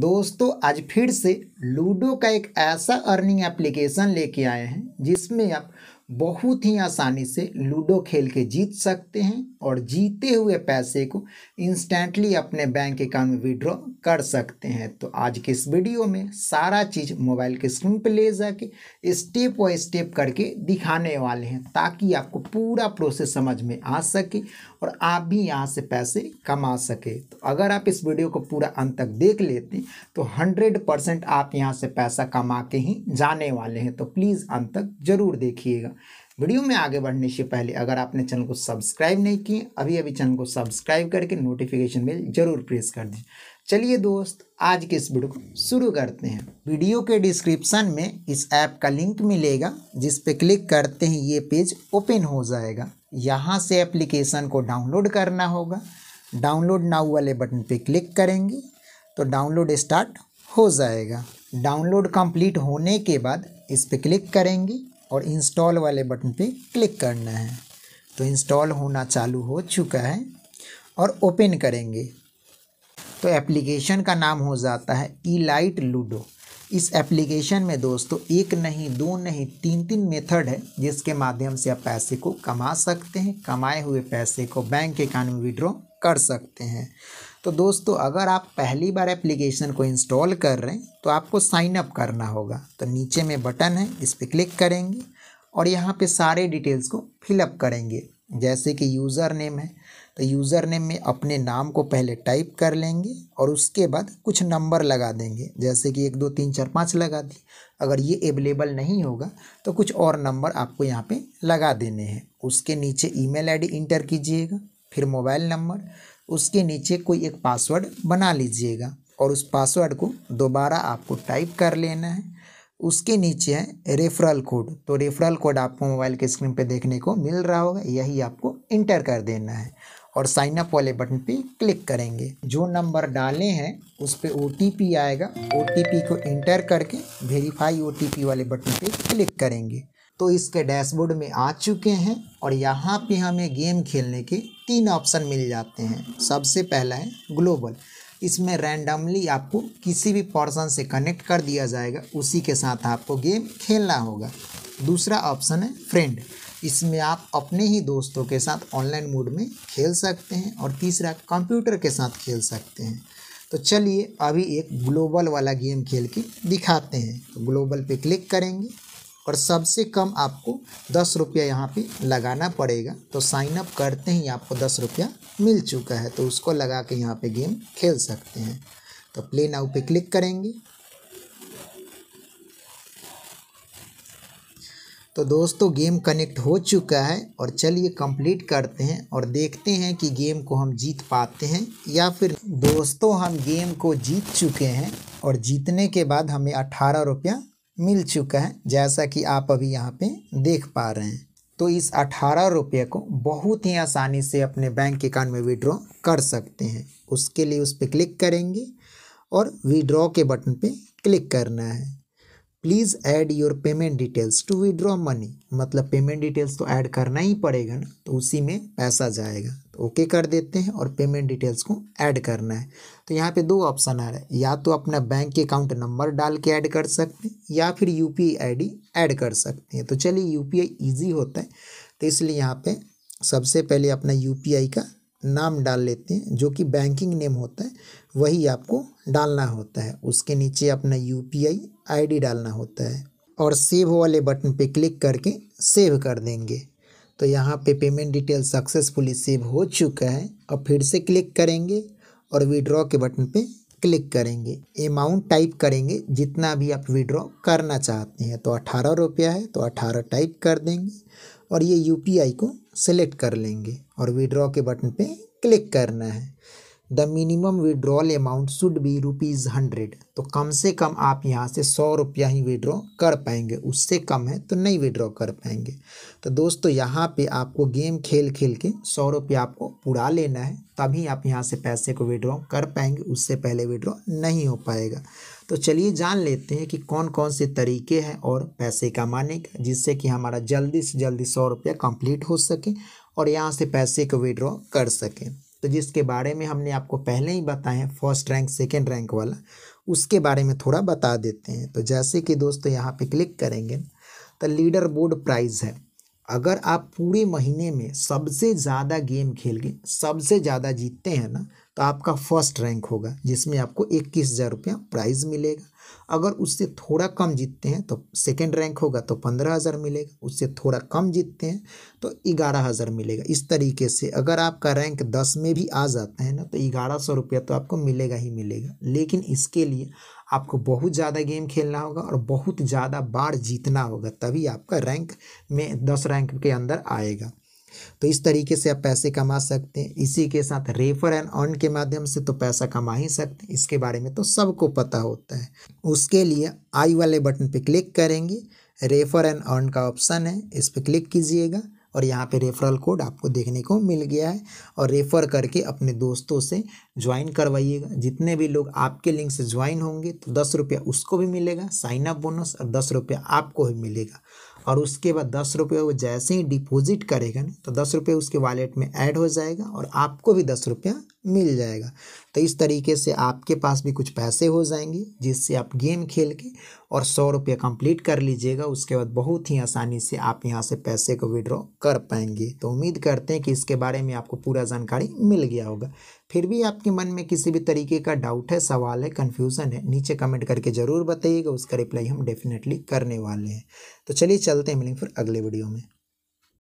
दोस्तों आज फिर से लूडो का एक ऐसा अर्निंग एप्लीकेशन लेके आए हैं जिसमें आप बहुत ही आसानी से लूडो खेल के जीत सकते हैं और जीते हुए पैसे को इंस्टेंटली अपने बैंक अकाउंट में विड्रॉ कर सकते हैं तो आज के इस वीडियो में सारा चीज़ मोबाइल के स्क्रीन पर ले जाके स्टेप बाई स्टेप करके दिखाने वाले हैं ताकि आपको पूरा प्रोसेस समझ में आ सके और आप भी यहाँ से पैसे कमा सके तो अगर आप इस वीडियो को पूरा अंत तक देख लेते तो हंड्रेड परसेंट आप यहाँ से पैसा कमा के ही जाने वाले हैं तो प्लीज़ अंत तक ज़रूर देखिएगा वीडियो में आगे बढ़ने से पहले अगर आपने चैनल को सब्सक्राइब नहीं किए अभी अभी चैनल को सब्सक्राइब करके नोटिफिकेशन बिल जरूर प्रेस कर दीजिए चलिए दोस्त आज के इस वीडियो को शुरू करते हैं वीडियो के डिस्क्रिप्शन में इस ऐप का लिंक मिलेगा जिस पे क्लिक करते हैं ये पेज ओपन हो जाएगा यहाँ से एप्लीकेशन को डाउनलोड करना होगा डाउनलोड नाउ वाले बटन पर क्लिक करेंगे तो डाउनलोड स्टार्ट हो जाएगा डाउनलोड कंप्लीट होने के बाद इस पर क्लिक करेंगे और इंस्टॉल वाले बटन पे क्लिक करना है तो इंस्टॉल होना चालू हो चुका है और ओपन करेंगे तो एप्लीकेशन का नाम हो जाता है ई लाइट लूडो इस एप्लीकेशन में दोस्तों एक नहीं दो नहीं तीन तीन मेथड है जिसके माध्यम से आप पैसे को कमा सकते हैं कमाए हुए पैसे को बैंक के अकाउंट में विड्रॉ कर सकते हैं तो दोस्तों अगर आप पहली बार एप्लीकेशन को इंस्टॉल कर रहे हैं तो आपको साइन अप करना होगा तो नीचे में बटन है इस पर क्लिक करेंगे और यहाँ पे सारे डिटेल्स को फिलअप करेंगे जैसे कि यूज़र नेम है तो यूज़र नेम में अपने नाम को पहले टाइप कर लेंगे और उसके बाद कुछ नंबर लगा देंगे जैसे कि एक दो तीन चार पाँच लगा दिए अगर ये अवेलेबल नहीं होगा तो कुछ और नंबर आपको यहाँ पे लगा देने हैं उसके नीचे ईमेल आईडी इंटर कीजिएगा फिर मोबाइल नंबर उसके नीचे कोई एक पासवर्ड बना लीजिएगा और उस पासवर्ड को दोबारा आपको टाइप कर लेना है उसके नीचे है रेफरल कोड तो रेफरल कोड आपको मोबाइल के स्क्रीन पे देखने को मिल रहा होगा यही आपको इंटर कर देना है और साइन अप वाले बटन पे क्लिक करेंगे जो नंबर डाले हैं उस पर ओ आएगा ओ को इंटर करके वेरीफाई ओ वाले बटन पे क्लिक करेंगे तो इसके डैशबोर्ड में आ चुके हैं और यहाँ पे हमें गेम खेलने के तीन ऑप्शन मिल जाते हैं सबसे पहला है ग्लोबल इसमें रैंडमली आपको किसी भी पर्सन से कनेक्ट कर दिया जाएगा उसी के साथ आपको गेम खेलना होगा दूसरा ऑप्शन है फ्रेंड इसमें आप अपने ही दोस्तों के साथ ऑनलाइन मोड में खेल सकते हैं और तीसरा कंप्यूटर के साथ खेल सकते हैं तो चलिए अभी एक ग्लोबल वाला गेम खेल के दिखाते हैं तो ग्लोबल पे क्लिक करेंगे और सबसे कम आपको दस रुपया यहाँ पर लगाना पड़ेगा तो साइन अप करते ही आपको दस रुपया मिल चुका है तो उसको लगा के यहाँ पे गेम खेल सकते हैं तो प्ले नाउ पे क्लिक करेंगे तो दोस्तों गेम कनेक्ट हो चुका है और चलिए कंप्लीट करते हैं और देखते हैं कि गेम को हम जीत पाते हैं या फिर दोस्तों हम गेम को जीत चुके हैं और जीतने के बाद हमें अट्ठारह रुपया मिल चुका है जैसा कि आप अभी यहाँ पे देख पा रहे हैं तो इस अठारह रुपये को बहुत ही आसानी से अपने बैंक अकाउंट में विड्रॉ कर सकते हैं उसके लिए उस पर क्लिक करेंगे और विड्रॉ के बटन पे क्लिक करना है please add your payment details to withdraw money मतलब पेमेंट डिटेल्स तो ऐड करना ही पड़ेगा ना तो उसी में पैसा जाएगा तो ओके कर देते हैं और पेमेंट डिटेल्स को ऐड करना है तो यहाँ पे दो ऑप्शन आ रहा है या तो अपना बैंक अकाउंट नंबर डाल के ऐड कर सकते हैं या फिर यू पी आई ऐड कर सकते हैं तो चलिए यू पी होता है तो इसलिए यहाँ पर सबसे पहले अपना यू का नाम डाल लेते हैं जो कि बैंकिंग नेम होता है वही आपको डालना होता है उसके नीचे अपना U P I I D डालना होता है और सेव वाले बटन पे क्लिक करके सेव कर देंगे तो यहाँ पे पेमेंट डिटेल सक्सेसफुली सेव हो चुका है और फिर से क्लिक करेंगे और विड्रॉ के बटन पे क्लिक करेंगे अमाउंट टाइप करेंगे जितना भी आप विड्रॉ करना चाहते हैं तो अठारह रुपया है तो अठारह टाइप कर देंगे और ये यूपीआई को सेलेक्ट कर लेंगे और विड्रॉ के बटन पे क्लिक करना है the minimum withdrawal amount should be rupees hundred तो कम से कम आप यहाँ से सौ रुपया ही विड्रॉ कर पाएंगे उससे कम है तो नहीं विड्रॉ कर पाएंगे तो दोस्तों यहाँ पे आपको गेम खेल खेल के सौ रुपया आपको पूरा लेना है तभी आप यहाँ से पैसे को विड्रॉ कर पाएंगे उससे पहले विड्रॉ नहीं हो पाएगा तो चलिए जान लेते हैं कि कौन कौन से तरीके हैं और पैसे कमाने का जिससे कि हमारा जल्दी से जल्दी सौ रुपया कम्प्लीट हो सके और यहाँ से पैसे को विड्रॉ कर सकें तो जिसके बारे में हमने आपको पहले ही बताए हैं फर्स्ट रैंक सेकेंड रैंक वाला उसके बारे में थोड़ा बता देते हैं तो जैसे कि दोस्तों यहाँ पे क्लिक करेंगे तो लीडर बोर्ड प्राइज़ है अगर आप पूरे महीने में सबसे ज़्यादा गेम खेल के सबसे ज़्यादा जीतते हैं ना तो आपका फर्स्ट रैंक होगा जिसमें आपको इक्कीस हज़ार रुपया प्राइज़ मिलेगा अगर उससे थोड़ा कम जीतते हैं तो सेकेंड रैंक होगा तो पंद्रह हज़ार मिलेगा उससे थोड़ा कम जीतते हैं तो ग्यारह हज़ार मिलेगा इस तरीके से अगर आपका रैंक दस में भी आ जाता है ना तो ग्यारह सौ रुपया तो आपको मिलेगा ही मिलेगा लेकिन इसके लिए आपको बहुत ज़्यादा गेम खेलना होगा और बहुत ज़्यादा बार जीतना होगा तभी आपका रैंक में दस रैंक के अंदर आएगा तो इस तरीके से आप पैसे कमा सकते हैं इसी के साथ रेफर एंड अर्न के माध्यम से तो पैसा कमा ही सकते हैं इसके बारे में तो सबको पता होता है उसके लिए आई वाले बटन पर क्लिक करेंगे रेफर एंड अर्न का ऑप्शन है इस पर क्लिक कीजिएगा और यहाँ पे रेफरल कोड आपको देखने को मिल गया है और रेफ़र करके अपने दोस्तों से ज्वाइन करवाइएगा जितने भी लोग आपके लिंक से ज्वाइन होंगे तो दस रुपया उसको भी मिलेगा साइनअप बोनस और दस रुपया आपको भी मिलेगा और उसके बाद दस रुपये वो जैसे ही डिपॉजिट करेगा ना तो दस रुपये उसके वॉलेट में ऐड हो जाएगा और आपको भी दस रुपया मिल जाएगा तो इस तरीके से आपके पास भी कुछ पैसे हो जाएंगे जिससे आप गेम खेल के और सौ रुपये कम्प्लीट कर लीजिएगा उसके बाद बहुत ही आसानी से आप यहाँ से पैसे को विड्रॉ कर पाएंगे तो उम्मीद करते हैं कि इसके बारे में आपको पूरा जानकारी मिल गया होगा फिर भी आपके मन में किसी भी तरीके का डाउट है सवाल है कन्फ्यूज़न है नीचे कमेंट करके ज़रूर बताइएगा उसका रिप्लाई हम डेफिनेटली करने वाले हैं तो चलिए चलते हैं मिलेंगे फिर अगले वीडियो में